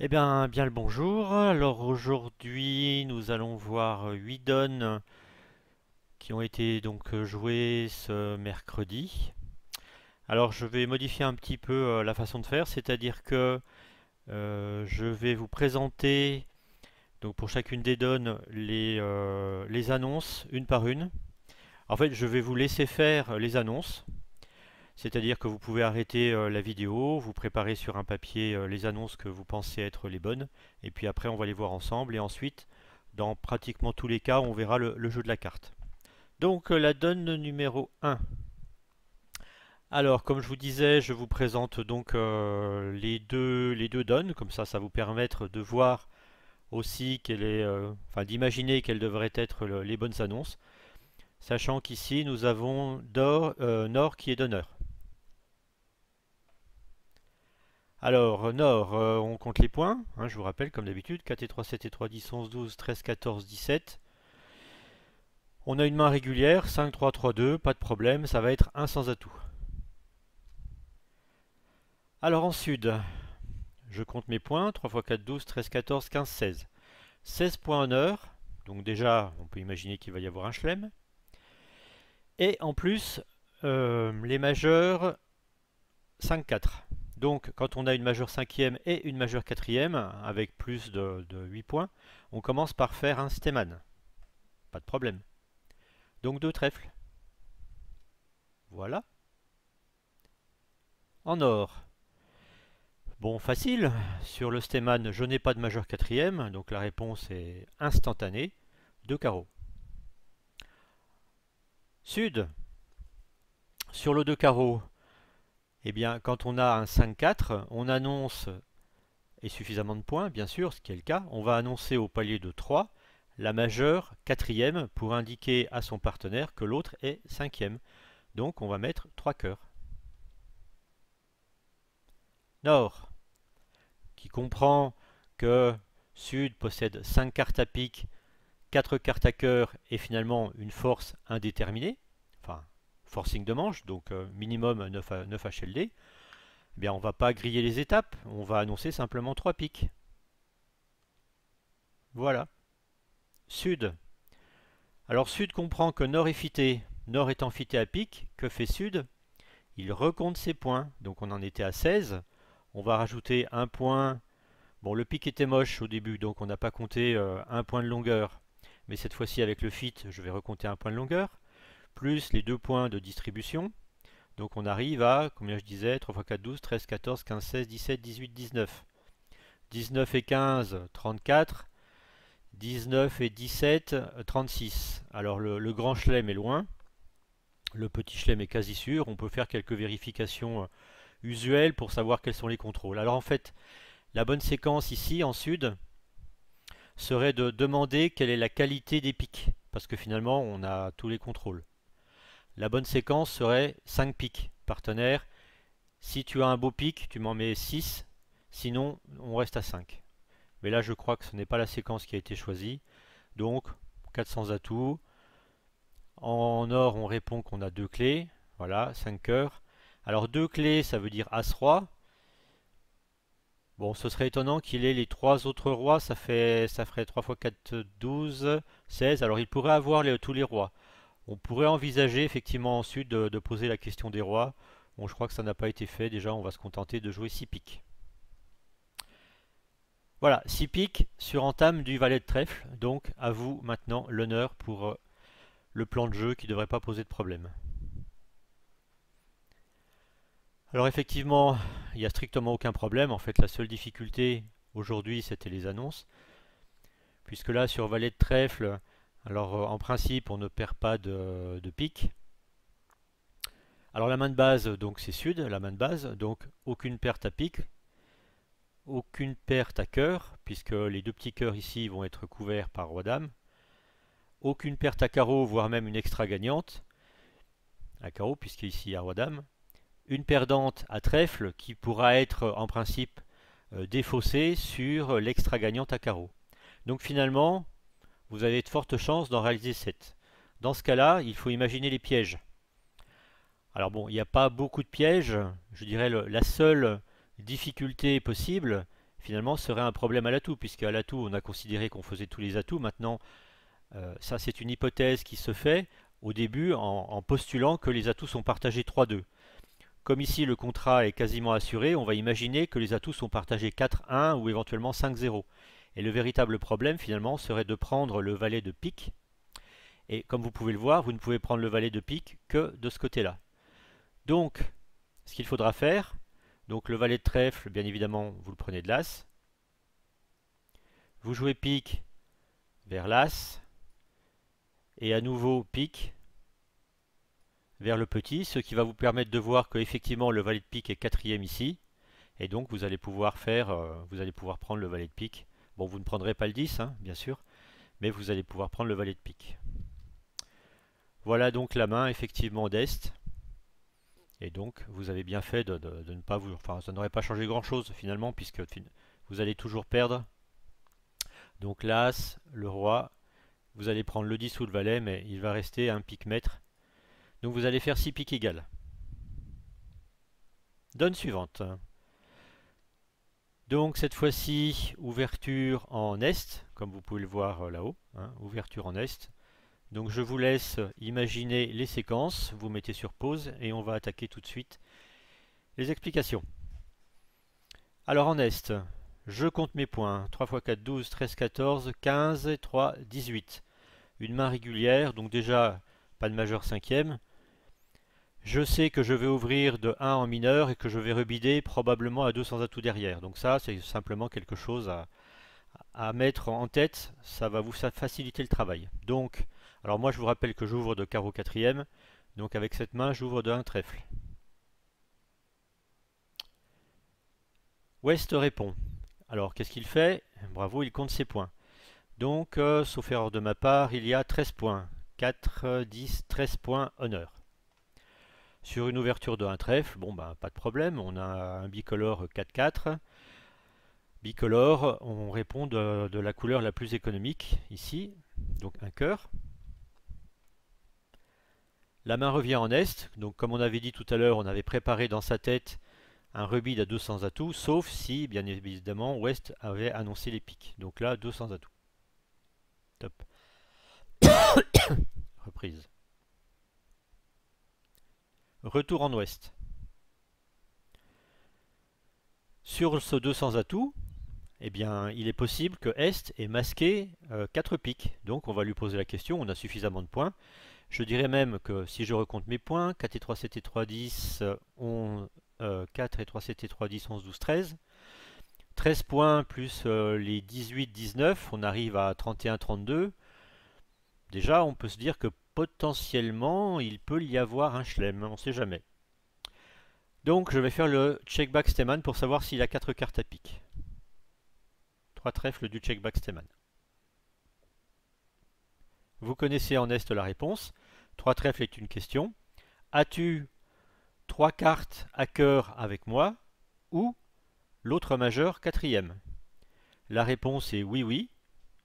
Eh bien, bien le bonjour. Alors aujourd'hui, nous allons voir 8 euh, donnes qui ont été donc euh, jouées ce mercredi. Alors je vais modifier un petit peu euh, la façon de faire, c'est-à-dire que je vais vous présenter donc pour chacune des donnes les annonces une par une. En fait, je vais vous laisser faire les annonces. C'est-à-dire que vous pouvez arrêter euh, la vidéo, vous préparez sur un papier euh, les annonces que vous pensez être les bonnes, et puis après on va les voir ensemble, et ensuite, dans pratiquement tous les cas, on verra le, jeu de la carte. Donc euh, la donne numéro 1. Alors, comme je vous disais, je vous présente donc les, deux, les deux donnes, comme ça, ça vous permettre de voir aussi qu'elle est, enfin, d'imaginer quelles devraient être les bonnes annonces, sachant qu'ici nous avons d'or, Nord qui est donneur. Alors, nord, euh, on compte les points. Hein, je vous rappelle, comme d'habitude, 4 et 3, 7 et 3, 10, 11, 12, 13, 14, 17. On a une main régulière, 5, 3, 3, 2, pas de problème, ça va être un sans atout. Alors en sud, je compte mes points, 3 x 4, 12, 13, 14, 15, 16. 16 points en heure, donc déjà, on peut imaginer qu'il va y avoir un chelem. Et en plus, euh, les majeurs 5-4. Donc quand on a une majeure cinquième et une majeure quatrième, avec plus de, 8 points, on commence par faire un stéman. Pas de problème. Donc deux trèfles. Voilà. En or. Bon, facile. Sur le stéman, je n'ai pas de majeure quatrième, donc la réponse est instantanée. Deux carreaux. Sud. Sur le deux carreaux, eh bien, quand on a un 5-4, on annonce, et suffisamment de points, bien sûr, ce qui est le cas, on va annoncer au palier de 3 la majeure quatrième pour indiquer à son partenaire que l'autre est cinquième. Donc on va mettre 3 cœurs. Nord, qui comprend que Sud possède 5 cartes à pic, 4 cartes à cœur et finalement une force indéterminée forcing de manche, donc euh, minimum 9, HLD, On bien on va pas griller les étapes, on va annoncer simplement 3 pics. Voilà. Sud. Alors Sud comprend que Nord est fité, Nord est fité à pic, que fait Sud Il recompte ses points, donc on en était à 16, on va rajouter un point, bon le pic était moche au début, donc on n'a pas compté euh, un point de longueur, mais cette fois-ci avec le fit, je vais recompter un point de longueur plus les deux points de distribution. Donc on arrive à, combien je disais, 3 x 4, 12, 13, 14, 15, 16, 17, 18, 19. 19 et 15, 34. 19 et 17, 36. Alors le, le grand chelem est loin. Le petit chelem est quasi sûr. On peut faire quelques vérifications euh, usuelles pour savoir quels sont les contrôles. Alors en fait, la bonne séquence ici, en sud, serait de demander quelle est la qualité des pics. Parce que finalement, on a tous les contrôles la bonne séquence serait 5 pics partenaires. Si tu as un beau pic, tu m'en mets 6, sinon on reste à 5. Mais là je crois que ce n'est pas la séquence qui a été choisie. Donc 400 atouts. En or on répond qu'on a deux clés. Voilà, 5 cœurs. Alors deux clés ça veut dire As-Roi. Bon, ce serait étonnant qu'il ait les trois autres rois, ça, fait, ça ferait 3 x 4, 12, 16. Alors il pourrait avoir les, tous les rois. On pourrait envisager effectivement ensuite de, poser la question des rois. Bon, je crois que ça n'a pas été fait. Déjà, on va se contenter de jouer 6 piques. Voilà, 6 piques sur entame du valet de trèfle. Donc, à vous maintenant l'honneur pour euh, le plan de jeu qui ne devrait pas poser de problème. Alors effectivement, il n'y a strictement aucun problème. En fait, la seule difficulté aujourd'hui, c'était les annonces. Puisque là, sur valet de trèfle, alors euh, en principe, on ne perd pas de, pique. Alors la main de base, donc c'est sud, la main de base, donc aucune perte à pique, aucune perte à cœur, puisque les deux petits cœurs ici vont être couverts par Roi-Dame. Aucune perte à carreau, voire même une extra gagnante à carreau, puisqu'ici il y a Roi-Dame. Une perdante à trèfle qui pourra être en principe euh, défaussée sur l'extra gagnante à carreau. Donc finalement, vous avez de fortes chances d'en réaliser 7. Dans ce cas-là, il faut imaginer les pièges. Alors bon, il n'y a pas beaucoup de pièges. Je dirais la seule difficulté possible, finalement, serait un problème à l'atout, puisque à l'atout, on a considéré qu'on faisait tous les atouts. Maintenant, euh, ça c'est une hypothèse qui se fait au début en, en postulant que les atouts sont partagés 3-2. Comme ici le contrat est quasiment assuré, on va imaginer que les atouts sont partagés 4-1 ou éventuellement 5-0. Et le véritable problème finalement serait de prendre le valet de pique. Et comme vous pouvez le voir, vous ne pouvez prendre le valet de pique que de ce côté-là. Donc, ce qu'il faudra faire, donc le valet de trèfle, bien évidemment, vous le prenez de l'as. Vous jouez pique vers l'as. Et à nouveau pique vers le petit, ce qui va vous permettre de voir que effectivement le valet de pique est quatrième ici. Et donc vous allez pouvoir faire, euh, vous allez pouvoir prendre le valet de pique Bon, vous ne prendrez pas le 10, hein, bien sûr, mais vous allez pouvoir prendre le valet de pique. Voilà donc la main effectivement d'Est. Et donc, vous avez bien fait de, ne pas vous... Enfin, ça n'aurait pas changé grand-chose finalement, puisque vous allez toujours perdre. Donc l'As, le Roi, vous allez prendre le 10 ou le Valet, mais il va rester un pique mètre. Donc vous allez faire 6 piques égales. Donne suivante. Donc cette fois-ci, ouverture en est, comme vous pouvez le voir euh, là-haut, hein, ouverture en est. Donc je vous laisse imaginer les séquences, vous mettez sur pause et on va attaquer tout de suite les explications. Alors en est, je compte mes points, 3 x 4, 12, 13, 14, 15, 3, 18. Une main régulière, donc déjà pas de majeur cinquième, je sais que je vais ouvrir de 1 en mineur et que je vais rebider probablement à 200 atouts derrière. Donc ça, c'est simplement quelque chose à, mettre en tête. Ça va vous faciliter le travail. Donc, alors moi je vous rappelle que j'ouvre de carreau quatrième. Donc avec cette main, j'ouvre de 1 trèfle. West répond. Alors qu'est-ce qu'il fait Bravo, il compte ses points. Donc, euh, sauf erreur de ma part, il y a 13 points. 4, 10, 13 points honneur. Sur une ouverture de un trèfle, bon ben pas de problème, on a un bicolore 4-4. Bicolore, on répond de, la couleur la plus économique ici, donc un cœur. La main revient en est, donc comme on avait dit tout à l'heure, on avait préparé dans sa tête un rubis à 200 atouts, sauf si, bien évidemment, Ouest avait annoncé les piques. Donc là, 200 atouts. Top. Reprise. Retour en ouest. Sur ce 200 atouts, eh bien, il est possible que Est ait masqué 4 euh, pics. Donc on va lui poser la question, on a suffisamment de points. Je dirais même que si je recompte mes points, 4 et 3, 7 et 3, 10, 11, 4 et 3, 3, 10, 12, 13. 13 points plus euh, les 18, 19, on arrive à 31, 32. Déjà, on peut se dire que potentiellement il peut y avoir un Schlem, on ne sait jamais. Donc je vais faire le check back Steman pour savoir s'il a 4 cartes à pique. 3 trèfles du check back Steman. Vous connaissez en est la réponse. 3 trèfles est une question. As-tu 3 cartes à cœur avec moi ou l'autre majeur quatrième La réponse est oui oui.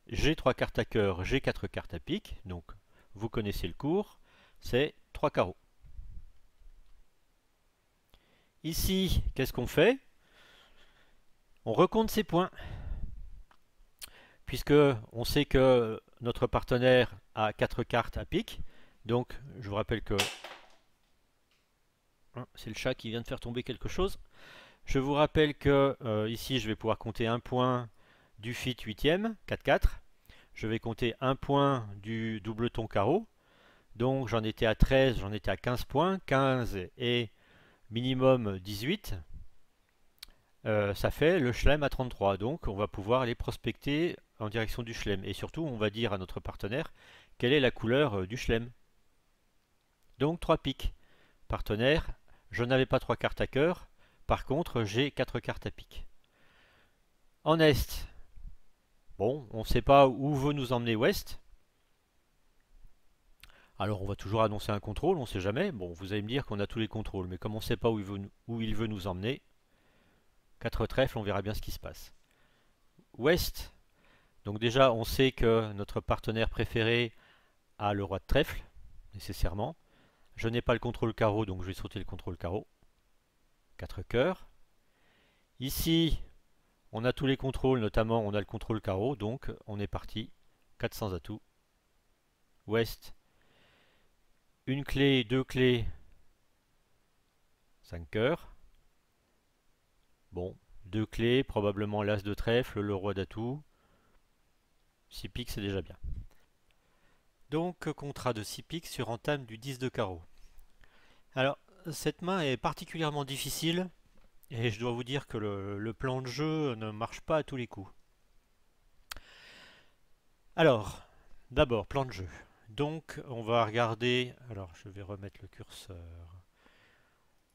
J'ai trois cartes à cœur, j'ai 4 cartes à pique, donc vous connaissez le cours, c'est 3 carreaux. Ici, qu'est-ce qu'on fait On recompte ses points. Puisque on sait que notre partenaire a 4 cartes à pique. Donc, je vous rappelle que... Hein, c'est le chat qui vient de faire tomber quelque chose. Je vous rappelle que euh, ici, je vais pouvoir compter un point du fit 8ème, 4-4 je vais compter un point du doubleton carreau. Donc j'en étais à 13, j'en étais à 15 points. 15 et minimum 18, euh, ça fait le Schlem à 33. Donc on va pouvoir les prospecter en direction du Schlem. Et surtout, on va dire à notre partenaire quelle est la couleur euh, du Schlem. Donc 3 piques. Partenaire, je n'avais pas 3 cartes à cœur. Par contre, j'ai 4 cartes à pique. En Est, Bon, on ne sait pas où veut nous emmener West. Alors on va toujours annoncer un contrôle, on ne sait jamais. Bon, vous allez me dire qu'on a tous les contrôles, mais comme on ne sait pas où il, veut, nous emmener, quatre trèfles, on verra bien ce qui se passe. West, donc déjà on sait que notre partenaire préféré a le roi de trèfle, nécessairement. Je n'ai pas le contrôle carreau, donc je vais sauter le contrôle carreau. 4 cœurs. Ici, on a tous les contrôles, notamment on a le contrôle carreau, donc on est parti. 400 atouts. Ouest. Une clé, deux clés. 5 cœurs. Bon, deux clés, probablement l'as de trèfle, le roi d'atout. 6 piques, c'est déjà bien. Donc, contrat de 6 piques sur entame du 10 de carreau. Alors, cette main est particulièrement difficile et je dois vous dire que le, plan de jeu ne marche pas à tous les coups. Alors, d'abord, plan de jeu. Donc, on va regarder... Alors, je vais remettre le curseur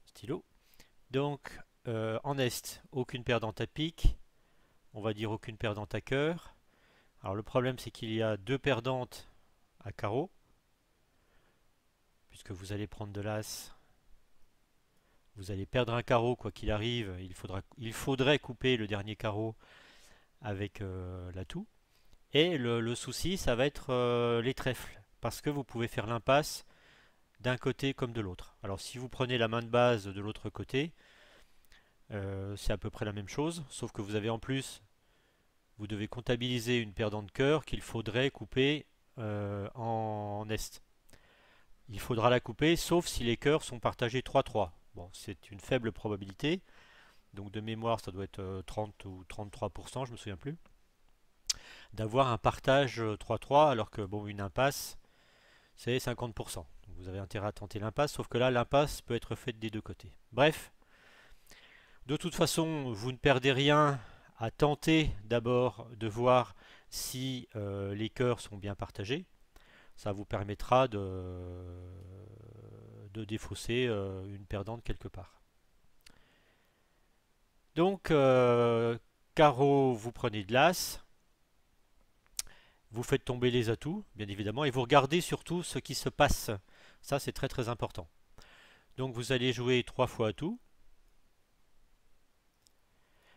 stylo. Donc, euh, en Est, aucune perdante à ta pique. On va dire aucune perdante à ta cœur. Alors, le problème, c'est qu'il y a deux perdantes à carreau. Puisque vous allez prendre de l'As vous allez perdre un carreau quoi qu'il arrive, il, faudra, il faudrait couper le dernier carreau avec euh, la l'atout. Et le, souci, ça va être euh, les trèfles, parce que vous pouvez faire l'impasse d'un côté comme de l'autre. Alors si vous prenez la main de base de l'autre côté, euh, c'est à peu près la même chose, sauf que vous avez en plus, vous devez comptabiliser une perdante de cœur qu'il faudrait couper en, en est. Il faudra la couper, sauf si les cœurs sont partagés 3-3 c'est une faible probabilité. Donc de mémoire, ça doit être 30 euh, ou 33%, je me souviens plus. D'avoir un partage 3-3, euh, alors que bon, une impasse, c'est 50%. vous avez intérêt à tenter l'impasse, sauf que là, l'impasse peut être faite des deux côtés. Bref, de toute façon, vous ne perdez rien à tenter d'abord de voir si euh, les cœurs sont bien partagés. Ça vous permettra de, de défausser euh, une perdante quelque part. Donc, euh, carreau, vous prenez de l'as, vous faites tomber les atouts, bien évidemment, et vous regardez surtout ce qui se passe. Ça, c'est très très important. Donc vous allez jouer trois fois tout,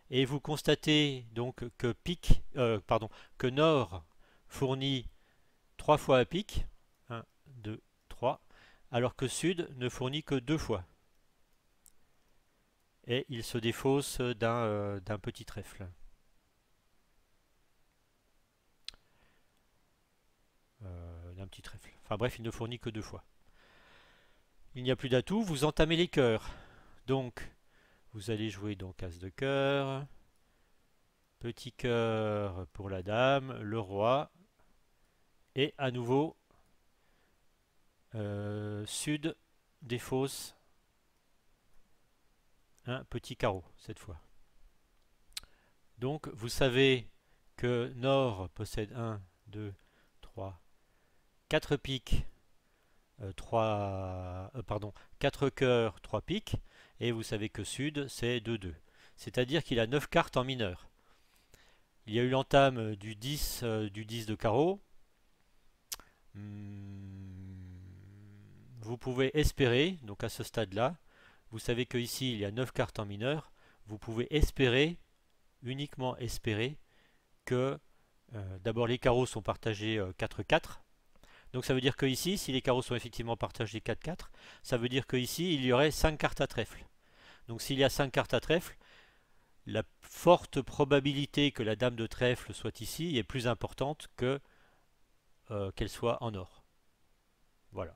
et vous constatez donc que pique, euh, pardon, que Nord fournit trois fois à pique, 1, 2, alors que Sud ne fournit que deux fois. Et il se défausse d'un euh, petit trèfle. Euh, d'un petit trèfle. Enfin bref, il ne fournit que deux fois. Il n'y a plus d'atout, vous entamez les cœurs. Donc, vous allez jouer donc As de cœur, petit cœur pour la dame, le roi, et à nouveau euh, sud des fosses, un petit carreau cette fois. Donc vous savez que nord possède 1, 2, 3, 4 pics, 3, euh, euh, pardon, 4 cœurs, 3 pics, et vous savez que sud c'est 2, 2. C'est-à-dire qu'il a 9 cartes en mineur. Il y a eu l'entame du 10, du 10 de carreau. Hmm vous pouvez espérer, donc à ce stade-là, vous savez qu'ici il y a 9 cartes en mineur, vous pouvez espérer, uniquement espérer, que euh, d'abord les carreaux sont partagés 4-4. Euh, donc ça veut dire que ici, si les carreaux sont effectivement partagés 4-4, ça veut dire que ici il y aurait 5 cartes à trèfle. Donc s'il y a 5 cartes à trèfle, la forte probabilité que la dame de trèfle soit ici est plus importante que euh, qu'elle soit en or. Voilà.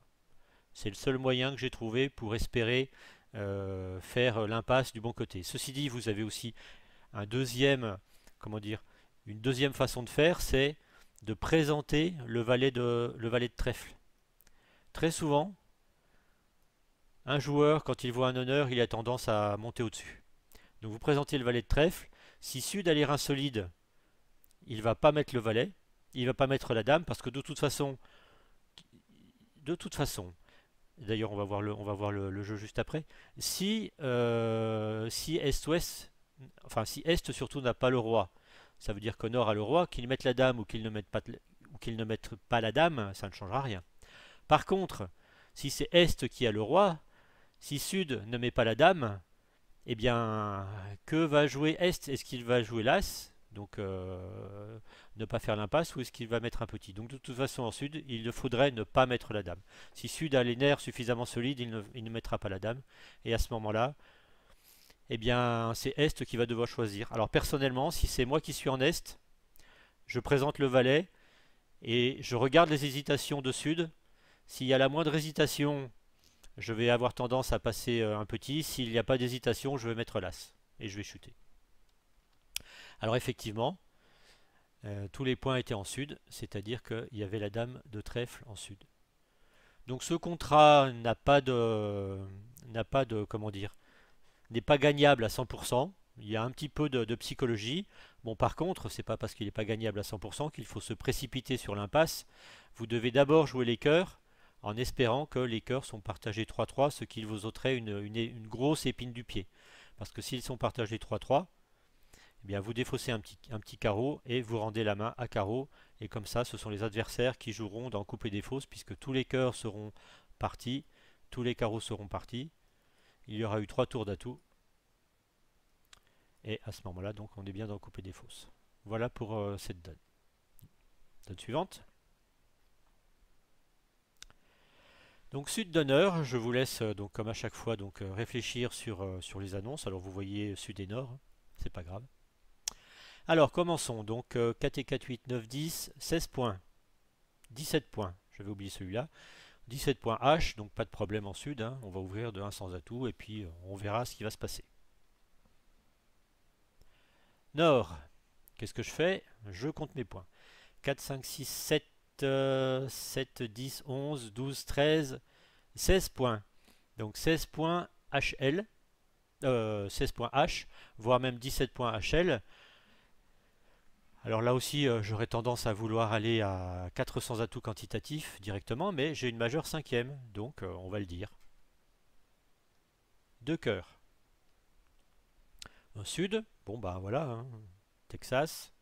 C'est le seul moyen que j'ai trouvé pour espérer euh, faire l'impasse du bon côté. Ceci dit, vous avez aussi un deuxième, comment dire, une deuxième façon de faire, c'est de présenter le valet de, le valet de trèfle. Très souvent, un joueur, quand il voit un honneur, il a tendance à monter au-dessus. Donc vous présentez le valet de trèfle. Si Sud a l'air insolide, il va pas mettre le valet, il va pas mettre la dame, parce que de toute façon, de toute façon, D'ailleurs, on va voir le, on va voir le, jeu juste après. Si, euh, si Est-Ouest, enfin si Est surtout n'a pas le roi, ça veut dire que Nord a le roi, qu'il mette la dame ou qu'il ne mette pas, ou qu'il ne mette pas la dame, ça ne changera rien. Par contre, si c'est Est qui a le roi, si Sud ne met pas la dame, eh bien, que va jouer Est Est-ce qu'il va jouer l'As donc euh, ne pas faire l'impasse ou est-ce qu'il va mettre un petit Donc de toute façon en sud, il ne faudrait ne pas mettre la dame. Si sud a les nerfs suffisamment solides, il ne, mettra pas la dame. Et à ce moment-là, eh bien c'est est qui va devoir choisir. Alors personnellement, si c'est moi qui suis en est, je présente le valet et je regarde les hésitations de sud. S'il y a la moindre hésitation, je vais avoir tendance à passer euh, un petit. S'il n'y a pas d'hésitation, je vais mettre l'as et je vais chuter. Alors effectivement, euh, tous les points étaient en sud, c'est-à-dire qu'il y avait la dame de trèfle en sud. Donc ce contrat n'a pas de n'a pas de comment dire n'est pas gagnable à 100%. Il y a un petit peu de, psychologie. Bon, par contre, c'est pas parce qu'il n'est pas gagnable à 100% qu'il faut se précipiter sur l'impasse. Vous devez d'abord jouer les cœurs en espérant que les cœurs sont partagés 3-3, ce qui vous ôterait une, une grosse épine du pied. Parce que s'ils sont partagés 3-3, eh vous défaussez un petit, un petit carreau et vous rendez la main à carreau. Et comme ça, ce sont les adversaires qui joueront dans couper des fausses puisque tous les cœurs seront partis, tous les carreaux seront partis. Il y aura eu trois tours d'atout. Et à ce moment-là, donc, on est bien dans couper des fausses. Voilà pour euh, cette donne. Donne suivante. Donc Sud d'honneur, je vous laisse euh, donc comme à chaque fois donc euh, réfléchir sur, sur les annonces. Alors vous voyez Sud et Nord, hein. c'est pas grave. Alors commençons, donc 4 euh, et 4, 8, 9, 10, 16 points, 17 points, j'avais oublié celui-là, 17 points H, donc pas de problème en sud, hein. on va ouvrir de 1 sans atout et puis euh, on verra ce qui va se passer. Nord, qu'est-ce que je fais Je compte mes points. 4, 5, 6, 7, 7, 10, 11, 12, 13, 16 points. Donc 16 points HL, 16 euh, points H, voire même 17 points HL. Alors là aussi, euh, j'aurais tendance à vouloir aller à 400 atouts quantitatifs directement, mais j'ai une majeure cinquième, donc euh, on va le dire. Deux cœurs. Un sud, bon bah voilà, hein, Texas.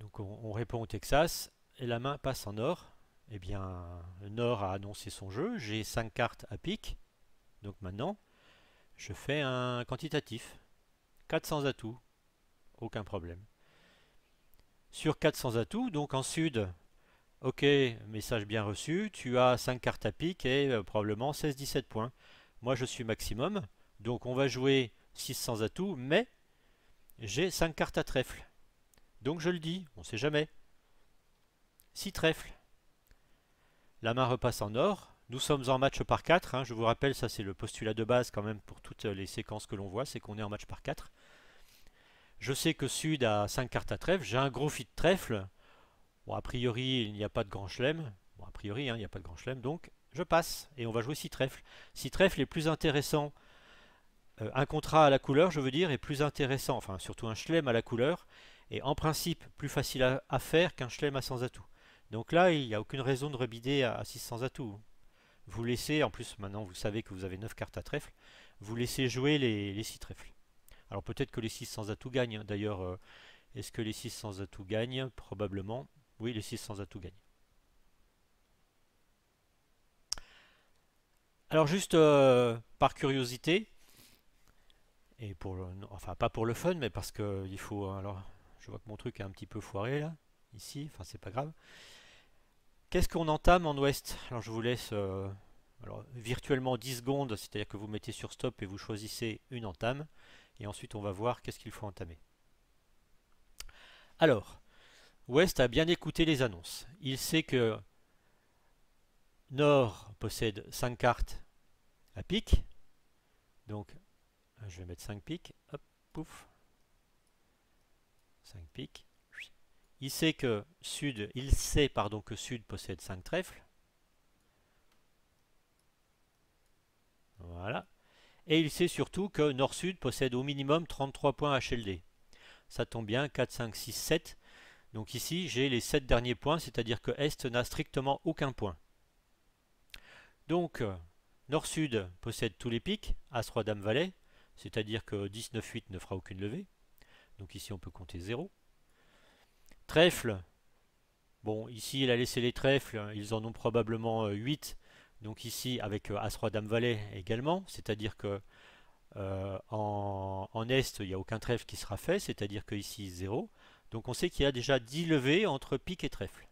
Donc on, répond au Texas, et la main passe en nord. Eh bien, le nord a annoncé son jeu, j'ai 5 cartes à pique, donc maintenant, je fais un quantitatif. 400 atouts aucun problème. Sur 400 atouts, donc en sud, ok, message bien reçu, tu as 5 cartes à pique et euh, probablement 16-17 points. Moi je suis maximum, donc on va jouer 600 atouts, mais j'ai 5 cartes à trèfle. Donc je le dis, on sait jamais. 6 trèfles. La main repasse en or. Nous sommes en match par 4. Hein. Je vous rappelle, ça c'est le postulat de base quand même pour toutes les séquences que l'on voit, c'est qu'on est en match par 4. Je sais que Sud a 5 cartes à trèfle. J'ai un gros fit trèfle. Bon, a priori, il n'y a pas de grand chelem. a priori, hein, il n'y a pas de grand chelem. Donc, je passe. Et on va jouer 6 trèfles. 6 trèfles est plus intéressant. Euh, un contrat à la couleur, je veux dire, est plus intéressant. Enfin, surtout un chelem à la couleur. Et en principe, plus facile à, faire qu'un chelem à sans atout. Donc là, il n'y a aucune raison de rebider à, 6 sans atout. Vous laissez, en plus, maintenant, vous savez que vous avez 9 cartes à trèfle. Vous laissez jouer les, les 6 trèfles. Alors peut-être que les 6 sans atout gagnent. Hein, d'ailleurs, euh, est-ce que les 6 sans atout gagnent Probablement. Oui, les 6 sans atout gagnent. Alors juste euh, par curiosité, et pour enfin pas pour le fun, mais parce que il faut. Hein, alors, je vois que mon truc est un petit peu foiré là, ici. Enfin, c'est pas grave. Qu'est-ce qu'on entame en ouest Alors, je vous laisse euh, virtuellement 10 secondes, c'est-à-dire que vous mettez sur stop et vous choisissez une entame et ensuite on va voir qu'est-ce qu'il faut entamer. Alors, West a bien écouté les annonces. Il sait que Nord possède 5 cartes à pique. Donc, je vais mettre 5 piques. Hop, pouf. 5 piques. Il sait que Sud, il sait pardon que Sud possède 5 trèfles. Voilà et il sait surtout que Nord-Sud possède au minimum 33 points HLD. Ça tombe bien, 4, 5, 6, 7. Donc ici, j'ai les 7 derniers points, c'est-à-dire que Est n'a strictement aucun point. Donc, Nord-Sud possède tous les pics, As, Roi, Dame, Valet, c'est-à-dire que 19, 8 ne fera aucune levée. Donc ici, on peut compter 0. Trèfle, bon, ici, il a laissé les trèfles, hein. ils en ont probablement 8, euh, donc ici avec euh, As-Roi Dame Valet également, c'est-à-dire que euh, en, Est, il n'y a aucun trèfle qui sera fait, c'est-à-dire que ici 0. Donc on sait qu'il y a déjà 10 levées entre pique et trèfle.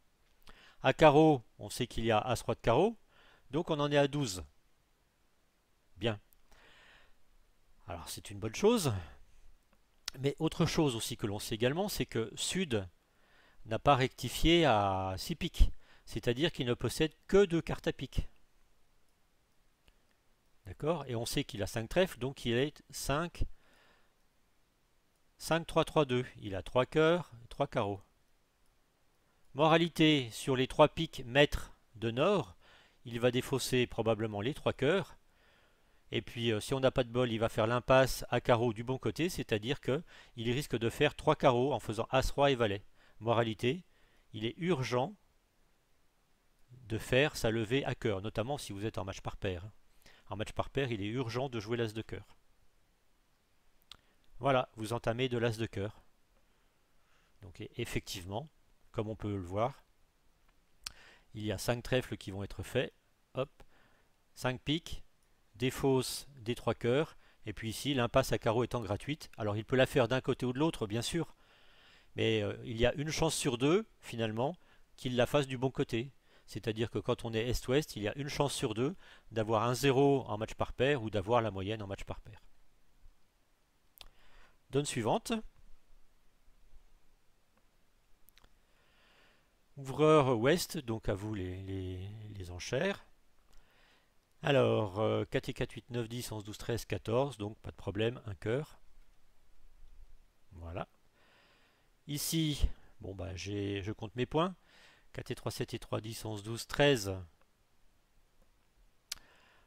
À carreau, on sait qu'il y a As-Roi de carreau, donc on en est à 12. Bien. Alors c'est une bonne chose, mais autre chose aussi que l'on sait également, c'est que Sud n'a pas rectifié à 6 piques, c'est-à-dire qu'il ne possède que deux cartes à pique. D'accord Et on sait qu'il a 5 trèfles, donc il est 5, 5, 3, 3, 2. Il a 3 cœurs, 3 carreaux. Moralité, sur les 3 piques mètres de nord, il va défausser probablement les 3 cœurs. Et puis, euh, si on n'a pas de bol, il va faire l'impasse à carreaux du bon côté, c'est-à-dire qu'il risque de faire 3 carreaux en faisant As, Roi et Valet. Moralité, il est urgent de faire sa levée à cœur, notamment si vous êtes en match par paire. En match par paire, il est urgent de jouer l'As de cœur. Voilà, vous entamez de l'As de cœur. Donc e-, effectivement, comme on peut le voir, il y a 5 trèfles qui vont être faits. Hop, 5 piques, des fausses, des 3 cœurs. Et puis ici, l'impasse à carreau étant gratuite. Alors il peut la faire d'un côté ou de l'autre, bien sûr. Mais euh, il y a une chance sur deux, finalement, qu'il la fasse du bon côté. C'est-à-dire que quand on est Est-Ouest, il y a une chance sur deux d'avoir un 0 en match par paire ou d'avoir la moyenne en match par paire. Donne suivante. Ouvreur Ouest, donc à vous les, les, enchères. Alors, 4 euh, et 4, 8, 9, 10, 11, 12, 13, 14, donc pas de problème, un cœur. Voilà. Ici, bon bah je compte mes points. 4 et 3, 7 et 3, 10, 11, 12, 13.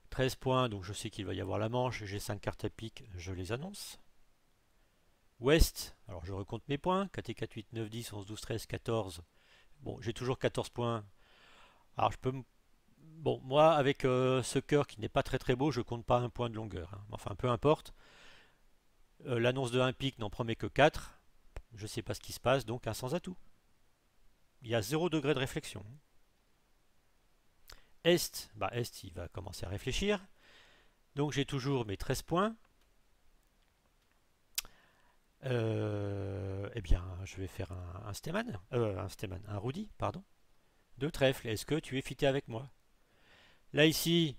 13 points, donc je sais qu'il va y avoir la manche. J'ai 5 cartes à pique, je les annonce. Ouest, alors je recompte mes points. 4 et 4, 8, 9, 10, 11, 12, 13, 14. Bon, j'ai toujours 14 points. Alors je peux Bon, moi, avec euh, ce cœur qui n'est pas très très beau, je compte pas un point de longueur. Hein. Enfin, peu importe. Euh, l'annonce de 1 pique n'en promet que 4. Je ne sais pas ce qui se passe, donc un sans atout il y a 0 degré de réflexion. Est, bah Est, il va commencer à réfléchir. Donc j'ai toujours mes 13 points. Euh, eh bien, je vais faire un, un Steman, euh, un Steman, un Rudy, pardon, de trèfle. Est-ce que tu es fité avec moi Là, ici,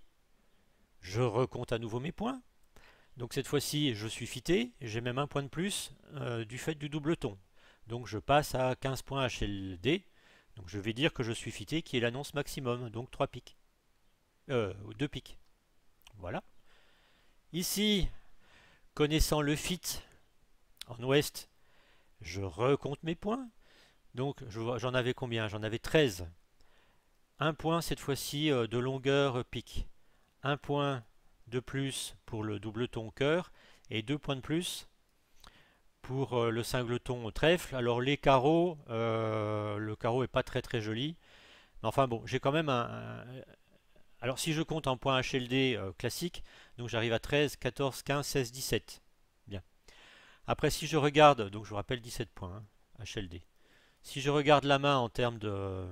je recompte à nouveau mes points. Donc cette fois-ci, je suis fité. J'ai même un point de plus euh, du fait du double ton. Donc je passe à 15 points HLD. Donc je vais dire que je suis fité qui est l'annonce maximum, donc 3 pics. Euh, 2 pics. Voilà. Ici, connaissant le fit en ouest, je recompte mes points. Donc j'en avais combien J'en avais 13. Un point cette fois-ci euh, de longueur euh, pique, Un point de plus pour le double ton cœur et deux points de plus pour euh, le singleton trèfle. Alors les carreaux, euh, le carreau est pas très très joli. Mais enfin bon, j'ai quand même un, Alors si je compte en point HLD classiques, euh, classique, donc j'arrive à 13, 14, 15, 16, 17. Bien. Après si je regarde, donc je vous rappelle 17 points, HLD. Hein, si je regarde la main en termes de,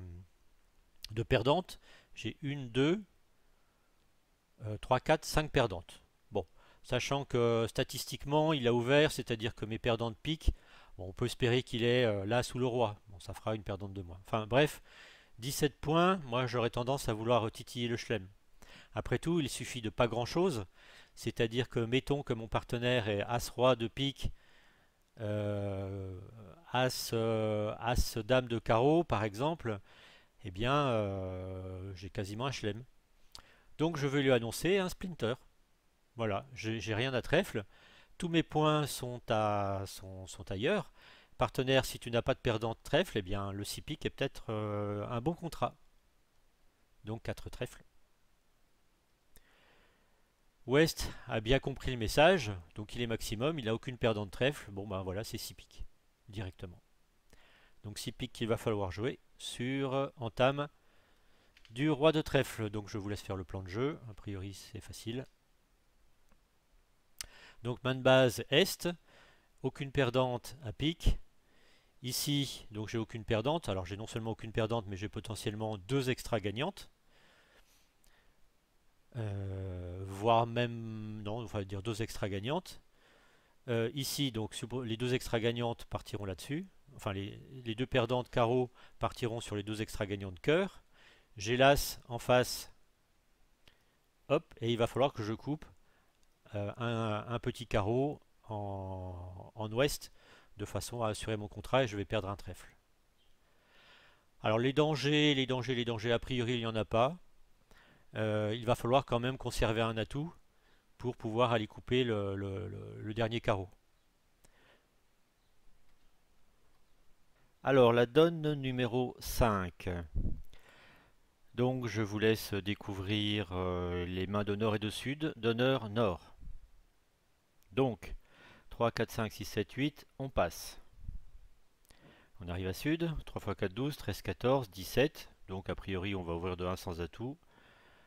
de perdante, j'ai 1, 2, 3, 4, 5 perdantes sachant que euh, statistiquement il a ouvert, c'est-à-dire que mes perdants de pique, on peut espérer qu'il est euh, là sous le roi, bon, ça fera une perdante de moins. Enfin bref, 17 points, moi j'aurais tendance à vouloir titiller le chelem. Après tout, il suffit de pas grand-chose, c'est-à-dire que mettons que mon partenaire est As-Roi de pique, euh, as, dame de carreau par exemple, eh bien j'ai quasiment un chelem. Donc je vais lui annoncer un splinter. Voilà, j'ai rien à trèfle. Tous mes points sont, à, sont, ailleurs. Partenaire, si tu n'as pas de perdant de trèfle, eh bien le CIPIC est peut-être euh, un bon contrat. Donc 4 trèfles. West a bien compris le message, donc il est maximum, il n'a aucune perdant de trèfle. Bon ben voilà, c'est 6 piques directement. Donc 6 piques qu'il va falloir jouer sur euh, entame du roi de trèfle. Donc je vous laisse faire le plan de jeu, a priori c'est facile. Donc main de base est, aucune perdante, à pic. Ici, donc j'ai aucune perdante. Alors j'ai non seulement aucune perdante, mais j'ai potentiellement deux extra gagnantes. Euh, voire même, non, on va dire deux extra gagnantes. Euh, ici, donc les deux extra gagnantes partiront là-dessus. Enfin, les, deux perdantes carreaux partiront sur les deux extra gagnantes cœur. J'ai l'as en face. Hop, et il va falloir que je coupe euh, un, petit carreau en, ouest de façon à assurer mon contrat et je vais perdre un trèfle. Alors les dangers, les dangers, les dangers, a priori il n'y en a pas. Euh, il va falloir quand même conserver un atout pour pouvoir aller couper le, dernier carreau. Alors la donne numéro 5. Donc je vous laisse découvrir euh, les mains de nord et de sud, donneur nord. Donc, 3, 4, 5, 6, 7, 8, on passe. On arrive à sud, 3 x 4, 12, 13, 14, 17. Donc a priori, on va ouvrir de 1 sans atout.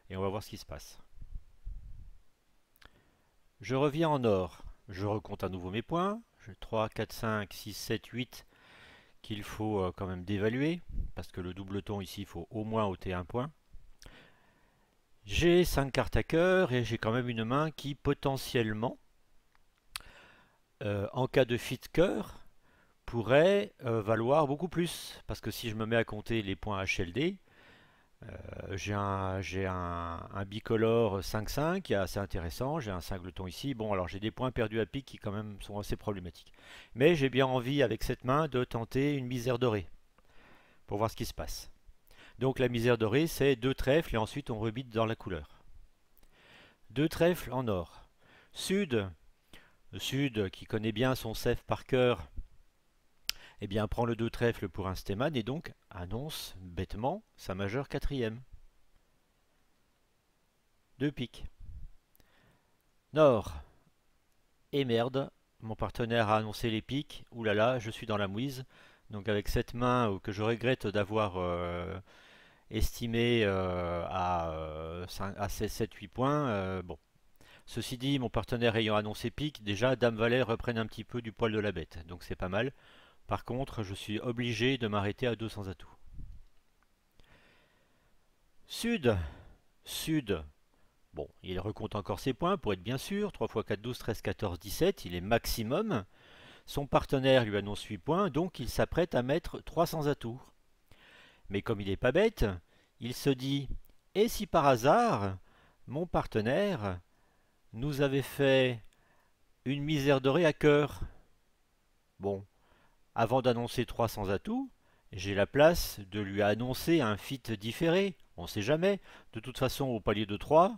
Et on va voir ce qui se passe. Je reviens en or. Je recompte à nouveau mes points. J'ai 3, 4, 5, 6, 7, 8 qu'il faut euh, quand même dévaluer. Parce que le doubleton ici, il faut au moins ôter un point. J'ai 5 cartes à cœur et j'ai quand même une main qui potentiellement euh, en cas de fit cœur, pourrait euh, valoir beaucoup plus. Parce que si je me mets à compter les points HLD, euh, j'ai un, un, bicolore 5-5 qui est assez intéressant, j'ai un singleton ici. Bon, alors j'ai des points perdus à pic qui quand même sont assez problématiques. Mais j'ai bien envie avec cette main de tenter une misère dorée pour voir ce qui se passe. Donc la misère dorée, c'est deux trèfles et ensuite on rebite dans la couleur. Deux trèfles en or. Sud, Sud, qui connaît bien son cef par cœur, eh bien prend le 2 trèfle pour un Stéman et donc annonce bêtement sa majeure quatrième. Deux piques. Nord. Et merde, mon partenaire a annoncé les piques. Oulala, là là, je suis dans la mouise. Donc avec cette main euh, que je regrette d'avoir euh, estimé estimée euh, à, 7-8 points, bon, Ceci dit, mon partenaire ayant annoncé pic, déjà Dame Valet reprenne un petit peu du poil de la bête, donc c'est pas mal. Par contre, je suis obligé de m'arrêter à 200 atouts. Sud Sud Bon, il recompte encore ses points pour être bien sûr. 3 x 4, 12, 13, 14, 17, il est maximum. Son partenaire lui annonce 8 points, donc il s'apprête à mettre 300 atouts. Mais comme il n'est pas bête, il se dit Et si par hasard, mon partenaire nous avait fait une misère dorée à cœur. Bon, avant d'annoncer 300 atouts, j'ai la place de lui annoncer un fit différé. On sait jamais. De toute façon, au palier de 3,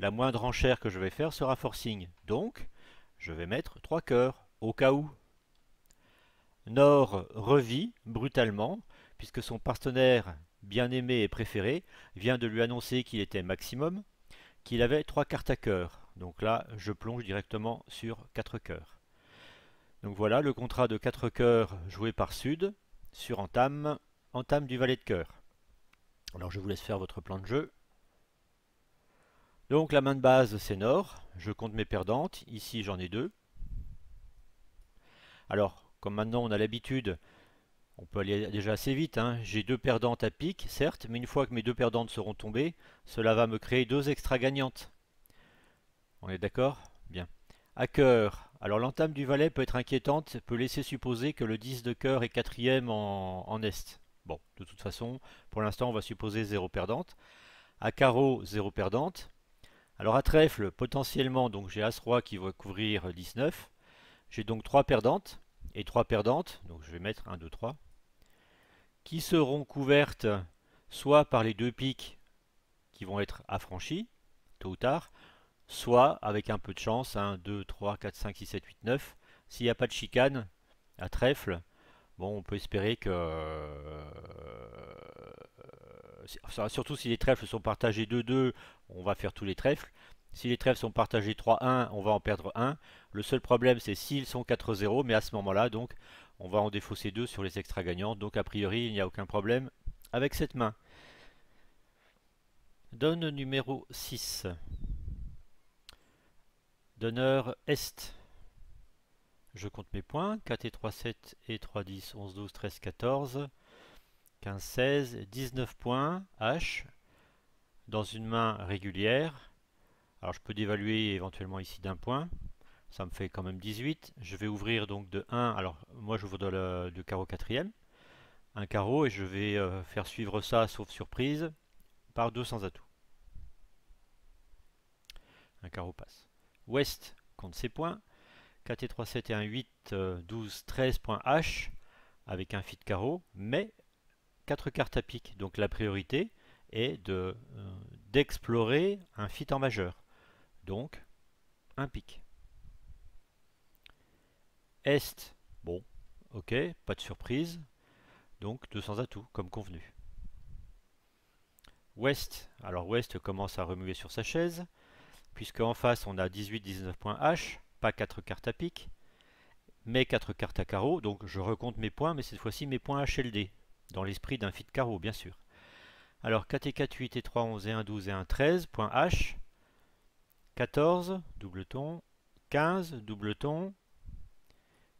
la moindre enchère que je vais faire sera forcing. Donc, je vais mettre 3 cœurs, au cas où. Nord revit brutalement, puisque son partenaire bien aimé et préféré vient de lui annoncer qu'il était maximum, qu'il avait 3 cartes à cœur. Donc là, je plonge directement sur 4 cœurs. Donc voilà le contrat de 4 cœurs joué par Sud sur entame, entame du valet de cœur. Alors je vous laisse faire votre plan de jeu. Donc la main de base c'est Nord, je compte mes perdantes, ici j'en ai deux. Alors comme maintenant on a l'habitude, on peut aller déjà assez vite, hein. j'ai deux perdantes à pique certes, mais une fois que mes deux perdantes seront tombées, cela va me créer deux extra gagnantes. On est d'accord Bien. À cœur. Alors l'entame du valet peut être inquiétante, peut laisser supposer que le 10 de cœur est quatrième en, est. Bon, de toute façon, pour l'instant on va supposer 0 perdante. À carreau, 0 perdante. Alors à trèfle, potentiellement, donc j'ai As-Roi qui va couvrir 19. J'ai donc 3 perdantes et 3 perdantes, donc je vais mettre 1, 2, 3, qui seront couvertes soit par les deux piques qui vont être affranchis, tôt ou tard, soit avec un peu de chance, 1, 2, 3, 4, 5, 6, 7, 8, 9. S'il n'y a pas de chicane à trèfle, bon, on peut espérer que. Euh, surtout si les trèfles sont partagés 2-2, on va faire tous les trèfles. Si les trèfles sont partagés 3-1, on va en perdre 1. Le seul problème, c'est s'ils sont 4-0, mais à ce moment-là, donc, on va en défausser 2 sur les extra gagnants. Donc, a priori, il n'y a aucun problème avec cette main. Donne numéro 6. Donneur Est. Je compte mes points. 4 et 3, 7 et 3, 10, 11, 12, 13, 14, 15, 16, 19 points H dans une main régulière. Alors je peux dévaluer éventuellement ici d'un point. Ça me fait quand même 18. Je vais ouvrir donc de 1. Alors moi j'ouvre de du carreau quatrième. Un carreau et je vais euh, faire suivre ça, sauf surprise, par 200 atouts. Un carreau passe. Ouest compte ses points. 4 et 3, 7 et 1, 8, 12, 13 H avec un fit carreau, mais 4 cartes à pique. Donc la priorité est euh, d'explorer de, un fit en majeur. Donc un pic. Est, bon, ok, pas de surprise. Donc 200 atouts comme convenu. Ouest, alors Ouest commence à remuer sur sa chaise puisque en face on a 18-19 points H, pas 4 cartes à pique, mais 4 cartes à carreau, donc je recompte mes points, mais cette fois-ci mes points HLD, dans l'esprit d'un fit carreau bien sûr. Alors 4 et 4, 8 et 3, 11 et 1, 12 et 1, 13, point H, 14, doubleton, 15, ton,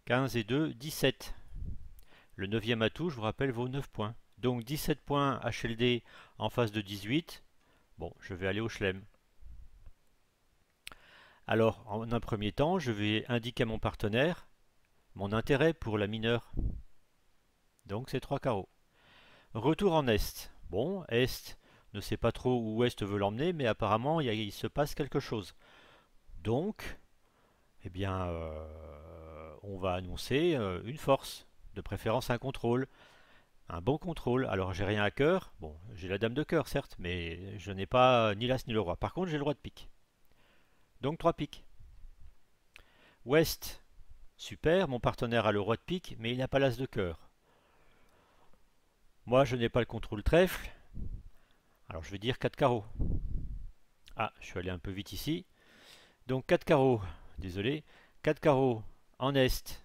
15 et 2, 17. Le 9 neuvième atout, je vous rappelle, vaut 9 points. Donc 17 points HLD en face de 18. Bon, je vais aller au Schlem. Alors, en un premier temps, je vais indiquer à mon partenaire mon intérêt pour la mineure. Donc c'est trois carreaux. Retour en Est. Bon, Est ne sait pas trop où Est veut l'emmener, mais apparemment il, il, se passe quelque chose. Donc, eh bien, euh, on va annoncer euh, une force, de préférence un contrôle. Un bon contrôle. Alors j'ai rien à cœur. Bon, j'ai la dame de cœur, certes, mais je n'ai pas ni l'as ni le roi. Par contre, j'ai le roi de pique. Donc 3 piques. Ouest. Super, mon partenaire a le roi de pique, mais il n'a pas l'as de cœur. Moi, je n'ai pas le contrôle trèfle. Alors, je vais dire 4 carreaux. Ah, je suis allé un peu vite ici. Donc 4 carreaux, désolé, 4 carreaux en est.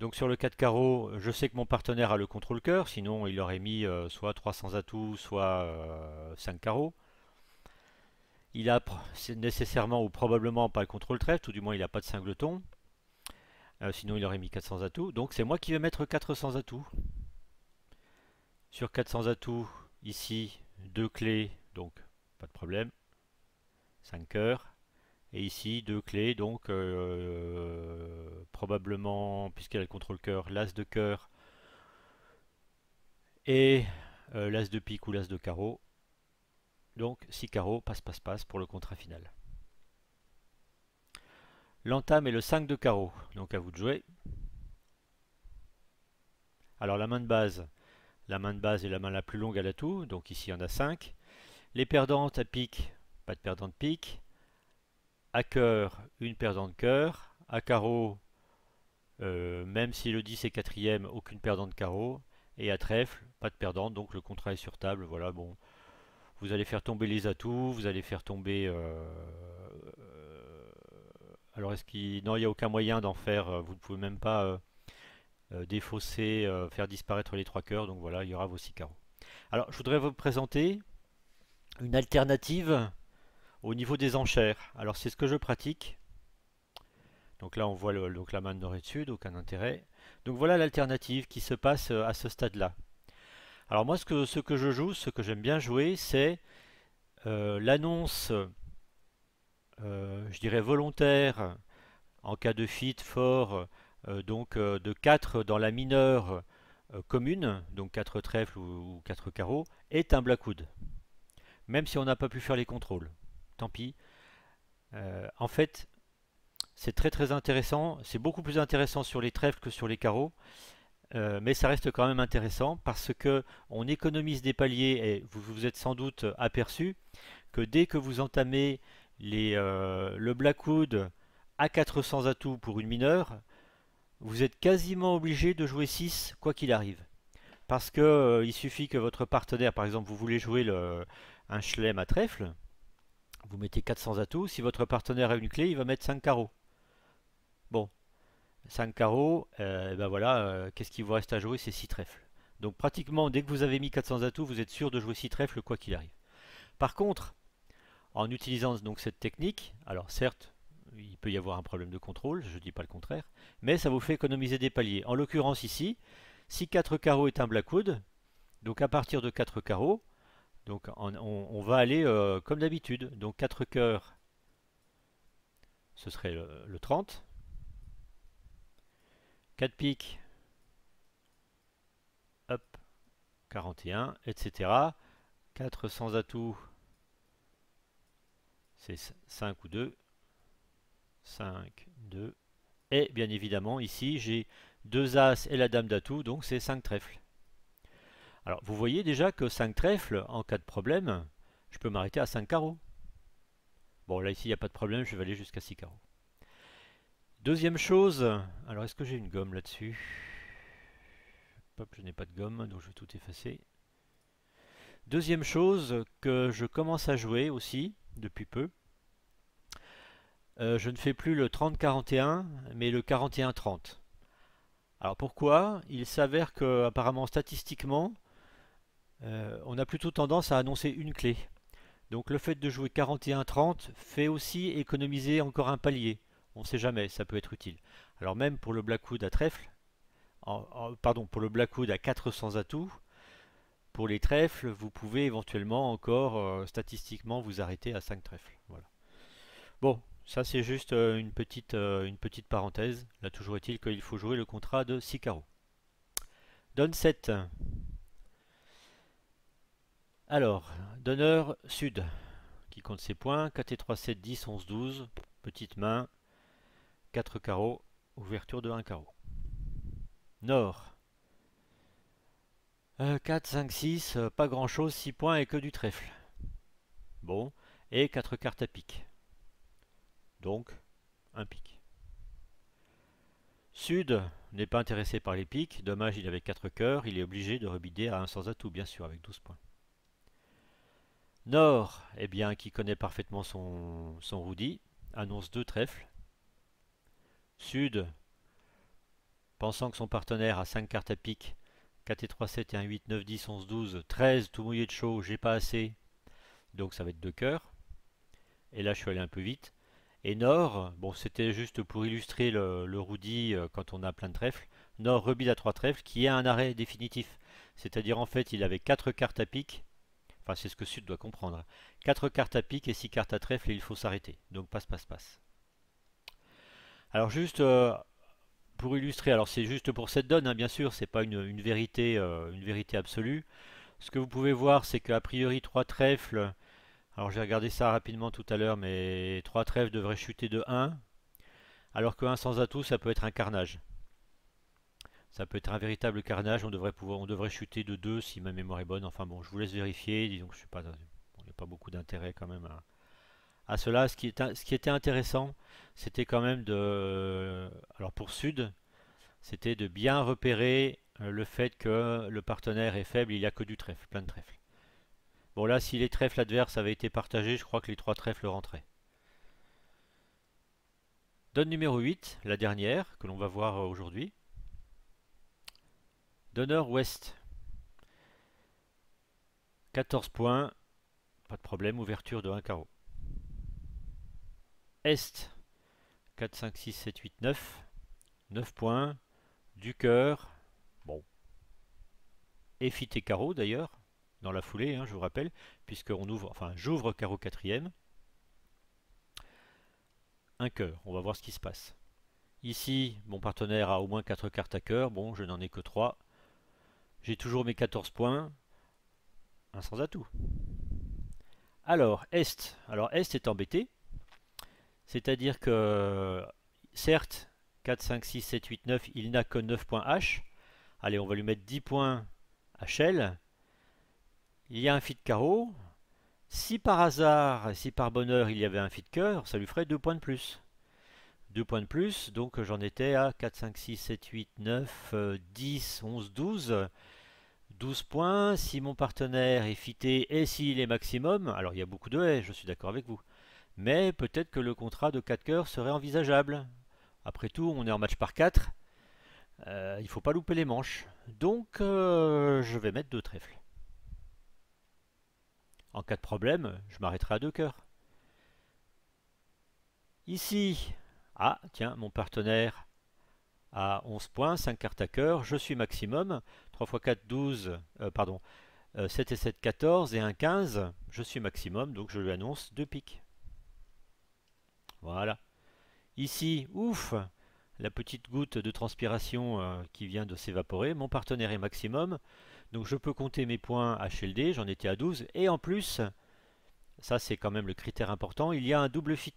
Donc sur le 4 carreaux, je sais que mon partenaire a le contrôle cœur, sinon il aurait mis euh, soit 300 atouts, soit 5 euh, carreaux. Il a nécessairement ou probablement pas le contrôle trèfle, tout du moins il n'a pas de singleton. Euh, sinon il aurait mis 400 atouts. Donc c'est moi qui vais mettre 400 atouts. Sur 400 atouts, ici, deux clés, donc pas de problème. 5 cœurs. Et ici, deux clés, donc euh, probablement, puisqu'elle a le contrôle cœur, l'as de cœur et euh, l'as de pique ou l'as de carreau. Donc 6 carreaux, passe, passe, passe pour le contrat final. L'entame est le 5 de carreau, donc à vous de jouer. Alors la main de base, la main de base est la main la plus longue à l'atout, donc ici il y en a 5. Les perdantes à pique, pas de perdante pique. À cœur, une perdante de cœur. À carreau, euh, même si le 10 est quatrième, aucune perdante de carreau. Et à trèfle, pas de perdante, donc le contrat est sur table. Voilà, bon, vous allez faire tomber les atouts, vous allez faire tomber... Euh, euh, alors est-ce qu'il... Non, il n'y a aucun moyen d'en faire. Euh, vous ne pouvez même pas défausser, faire disparaître les trois cœurs. Donc voilà, il y aura vos six carreaux. Alors je voudrais vous présenter une alternative au niveau des enchères. Alors c'est ce que je pratique. Donc là on voit donc la main nord et de sud, aucun intérêt. Donc voilà l'alternative qui se passe à ce stade là. Alors moi ce que, je joue, ce que j'aime bien jouer, c'est euh, l'annonce, euh, je dirais volontaire, en cas de fit fort, euh, donc de 4 dans la mineure commune, donc 4 trèfles ou, 4 carreaux, est un blackwood. Même si on n'a pas pu faire les contrôles. Tant pis. en fait, c'est très très intéressant. C'est beaucoup plus intéressant sur les trèfles que sur les carreaux. Euh, mais ça reste quand même intéressant parce que on économise des paliers et vous vous êtes sans doute aperçu que dès que vous entamez euh, le Blackwood à 400 atouts pour une mineure, vous êtes quasiment obligé de jouer 6 quoi qu'il arrive. Parce que euh, il suffit que votre partenaire, par exemple, vous voulez jouer un Schlem à trèfle, vous mettez 400 atouts, si votre partenaire a une clé, il va mettre 5 carreaux. Bon, 5 carreaux, ben voilà, euh, qu'est-ce qu'il vous reste à jouer C'est 6 trèfles. Donc pratiquement, dès que vous avez mis 400 atouts, vous êtes sûr de jouer 6 trèfles quoi qu'il arrive. Par contre, en utilisant donc cette technique, alors certes, il peut y avoir un problème de contrôle, je ne dis pas le contraire, mais ça vous fait économiser des paliers. En l'occurrence ici, si 4 carreaux est un Blackwood, donc à partir de 4 carreaux, donc on, va aller euh, comme d'habitude. Donc 4 coeurs, ce serait le 30. 4 piques, hop, 41, etc. 4 sans c'est 5 ou 2, 5, 2, et bien évidemment ici j'ai 2 As et la Dame d'atout, donc c'est 5 trèfles. Alors vous voyez déjà que 5 trèfles, en cas de problème, je peux m'arrêter à 5 carreaux. Bon là ici il n'y a pas de problème, je vais aller jusqu'à 6 carreaux. Deuxième chose, alors est-ce que j'ai une gomme là-dessus je n'ai pas de gomme, donc je vais tout effacer. Deuxième chose que je commence à jouer aussi, depuis peu, euh, je ne fais plus le 30-41, mais le 41-30. Alors pourquoi Il s'avère que, apparemment, statistiquement, euh, on a plutôt tendance à annoncer une clé. Donc le fait de jouer 41-30 fait aussi économiser encore un palier on ne sait jamais, ça peut être utile. Alors même pour le Blackwood à trèfle, pardon, pour le Blackwood à 400 atouts, pour les trèfles, vous pouvez éventuellement encore euh, statistiquement vous arrêter à 5 trèfles. Voilà. Bon, ça c'est juste euh, une, petite, euh, une petite parenthèse. Là toujours est-il qu'il faut jouer le contrat de 6 carreaux. Donne 7. Alors, donneur sud, qui compte ses points, 4 et 3, 7, 10, 11, 12, petite main, 4 carreaux, ouverture de 1 carreau. Nord. 4, 5, 6, pas grand chose, 6 points et que du trèfle. Bon, et 4 cartes à pique. Donc, un pique. Sud n'est pas intéressé par les piques, dommage il avait 4 cœurs, il est obligé de rebider à un sans atout bien sûr avec 12 points. Nord, eh bien qui connaît parfaitement son, son Rudy, annonce 2 trèfles, Sud Pensant que son partenaire a 5 cartes à pique, 4 et 3, 7 et 1, 8, 9, 10, 11, 12, 13, tout mouillé de chaud, j'ai pas assez. Donc ça va être 2 cœurs. Et là je suis allé un peu vite. Et Nord, bon c'était juste pour illustrer le, le Rudy euh, quand on a plein de trèfles. Nord rebide à 3 trèfles qui est un arrêt définitif. C'est-à-dire en fait il avait 4 cartes à pic. Enfin c'est ce que Sud doit comprendre. 4 hein. cartes à pic et 6 cartes à trèfle et il faut s'arrêter. Donc passe, passe, passe. Alors juste euh, pour illustrer, alors c'est juste pour cette donne, hein, bien sûr, c'est pas une, vérité, euh, une vérité absolue. Ce que vous pouvez voir, c'est qu'a priori trois trèfles, alors j'ai regardé ça rapidement tout à l'heure, mais trois trèfles devraient chuter de 1, alors que 1 sans atout, ça peut être un carnage. Ça peut être un véritable carnage, on devrait pouvoir, on devrait chuter de 2 si ma mémoire est bonne. Enfin bon, je vous laisse vérifier, disons que je suis pas, on pas beaucoup d'intérêt quand même à, à cela, ce qui, ce qui était intéressant, c'était quand même de... Alors pour Sud, c'était de bien repérer euh, le fait que le partenaire est faible, il n'y a que du trèfle, plein de trèfles. Bon là, si les trèfles adverses avaient été partagés, je crois que les trois trèfles rentraient. Donne numéro 8, la dernière, que l'on va voir euh, aujourd'hui. Donneur ouest. 14 points, pas de problème, ouverture de 1 carreau. Est. 4, 5, 6, 7, 8, 9. 9 points. Du cœur. Bon. Effit et carreau d'ailleurs, dans la foulée, hein, je vous rappelle, puisque on ouvre, enfin j'ouvre carreau quatrième. Un cœur, on va voir ce qui se passe. Ici, mon partenaire a au moins 4 cartes à cœur, bon je n'en ai que 3. J'ai toujours mes 14 points. Un sans atout. Alors, Est. Alors Est est embêté, c'est-à-dire que, certes, 4, 5, 6, 7, 8, 9, il n'a que 9 points H. Allez, on va lui mettre 10 points HL. Il y a un fit carreau. Si par hasard, si par bonheur il y avait un fit cœur, ça lui ferait 2 points de plus. 2 points de plus, donc j'en étais à 4, 5, 6, 7, 8, 9, 10, 11, 12. 12 points, si mon partenaire est fité et s'il est maximum, alors il y a beaucoup de haies, je suis d'accord avec vous. Mais peut-être que le contrat de 4 cœurs serait envisageable. Après tout, on est en match par 4. Il euh, il faut pas louper les manches. Donc, euh, je vais mettre 2 trèfles. En cas de problème, je m'arrêterai à 2 cœurs. Ici, ah tiens, mon partenaire a 11 points, 5 cartes à cœur, je suis maximum. 3 x 4, 12, pardon, 7 euh, et 7, 14 et 1, 15. Je suis maximum, donc je lui annonce 2 piques. Voilà. Ici, ouf, la petite goutte de transpiration euh, qui vient de s'évaporer. Mon partenaire est maximum. Donc je peux compter mes points HLD, j'en étais à 12. Et en plus, ça c'est quand même le critère important, il y a un double fit.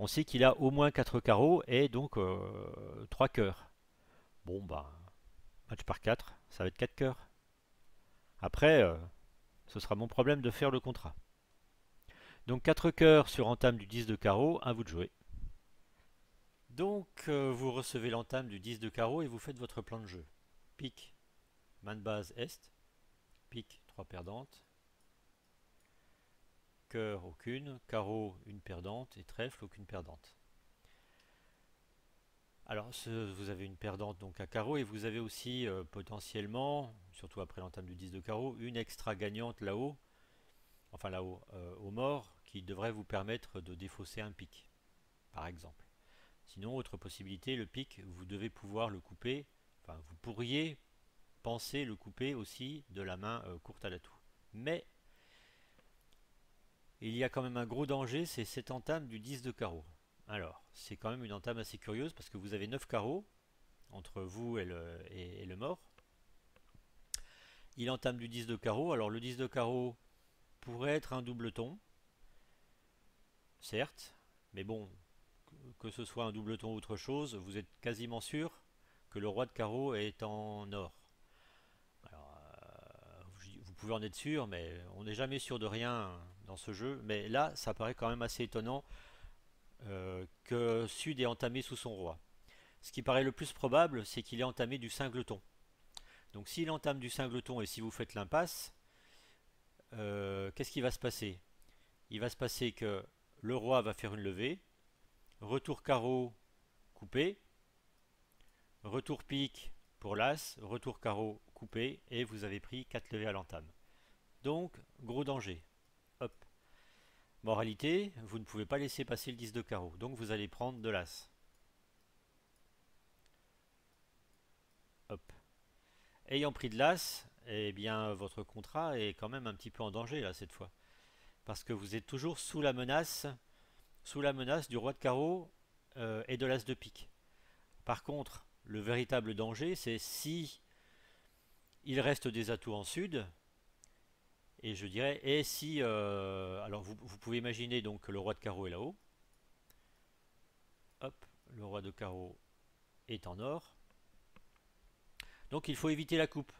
On sait qu'il a au moins 4 carreaux et donc euh, trois 3 cœurs. Bon bah, match par 4, ça va être 4 cœurs. Après, euh, ce sera mon problème de faire le contrat. Donc 4 cœurs sur entame du 10 de carreau, à vous de jouer. Donc euh, vous recevez l'entame du 10 de carreau et vous faites votre plan de jeu. Pique, main de base est, pique 3 perdantes, cœur aucune, carreau une perdante et trèfle aucune perdante. Alors vous avez une perdante donc à carreau et vous avez aussi euh, potentiellement, surtout après l'entame du 10 de carreau, une extra gagnante là-haut enfin là-haut, euh, au mort, qui devrait vous permettre de défausser un pic, par exemple. Sinon, autre possibilité, le pic, vous devez pouvoir le couper, enfin vous pourriez penser le couper aussi de la main euh, courte à l'atout. Mais il y a quand même un gros danger, c'est cette entame du 10 de carreau. Alors, c'est quand même une entame assez curieuse parce que vous avez 9 carreaux entre vous et le, et le mort. Il entame du 10 de carreau. Alors le 10 de carreau, pourrait être un doubleton, certes, mais bon, que ce soit un doubleton ou autre chose, vous êtes quasiment sûr que le roi de carreau est en or. Euh, vous pouvez en être sûr, mais on n'est jamais sûr de rien dans ce jeu. Mais là, ça paraît quand même assez étonnant euh, que Sud est entamé sous son roi. Ce qui paraît le plus probable, c'est qu'il est entamé du singleton. Donc s'il entame du singleton et si vous faites l'impasse, euh, qu'est-ce qui va se passer Il va se passer que le roi va faire une levée, retour carreau coupé, retour pique pour l'as, retour carreau coupé, et vous avez pris 4 levées à l'entame. Donc, gros danger. Hop. Moralité, vous ne pouvez pas laisser passer le 10 de carreau, donc vous allez prendre de l'as. Ayant pris de l'as, eh bien votre contrat est quand même un petit peu en danger là cette fois. Parce que vous êtes toujours sous la menace, sous la menace du roi de carreau euh, et de l'as de pique. Par contre, le véritable danger, c'est si il reste des atouts en sud, et je dirais, et si, euh, alors vous, pouvez imaginer donc que le roi de carreau est là-haut, hop, le roi de carreau est en or, donc il faut éviter la coupe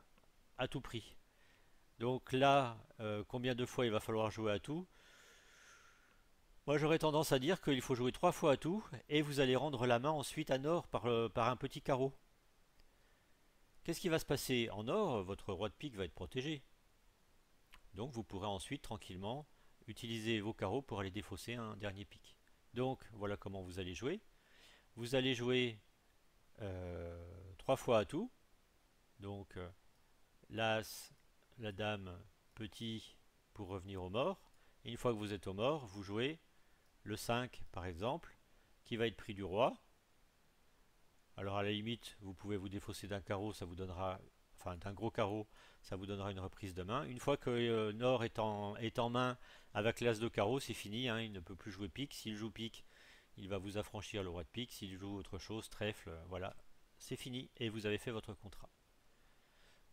à tout prix. Donc là, euh, combien de fois il va falloir jouer à tout Moi j'aurais tendance à dire qu'il faut jouer trois fois à tout et vous allez rendre la main ensuite à nord par, euh, par un petit carreau. Qu'est-ce qui va se passer En or, votre roi de pique va être protégé. Donc vous pourrez ensuite tranquillement utiliser vos carreaux pour aller défausser un dernier pic. Donc voilà comment vous allez jouer. Vous allez jouer euh, trois fois à tout. Donc l'As, la Dame, petit pour revenir au mort. Et une fois que vous êtes au mort, vous jouez le 5 par exemple, qui va être pris du roi. Alors à la limite, vous pouvez vous défausser d'un carreau, ça vous donnera, enfin d'un gros carreau, ça vous donnera une reprise de main. Une fois que euh, Nord est en, est en, main avec l'as de carreau, c'est fini, hein, il ne peut plus jouer pique. S'il joue pique, il va vous affranchir le roi de pique. S'il joue autre chose, trèfle, voilà, c'est fini et vous avez fait votre contrat.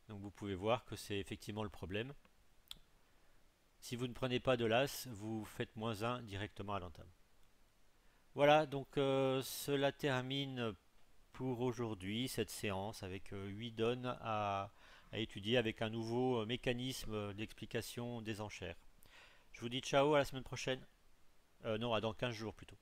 Donc vous pouvez voir que c'est effectivement le problème. Si vous ne prenez pas de l'as, vous faites moins 1 directement à l'entame. Voilà, donc euh, cela termine pour aujourd'hui cette séance avec 8 euh, donnes à, étudier avec un nouveau euh, mécanisme d'explication des enchères. Je vous dis ciao à la semaine prochaine. non, à dans 15 jours plutôt.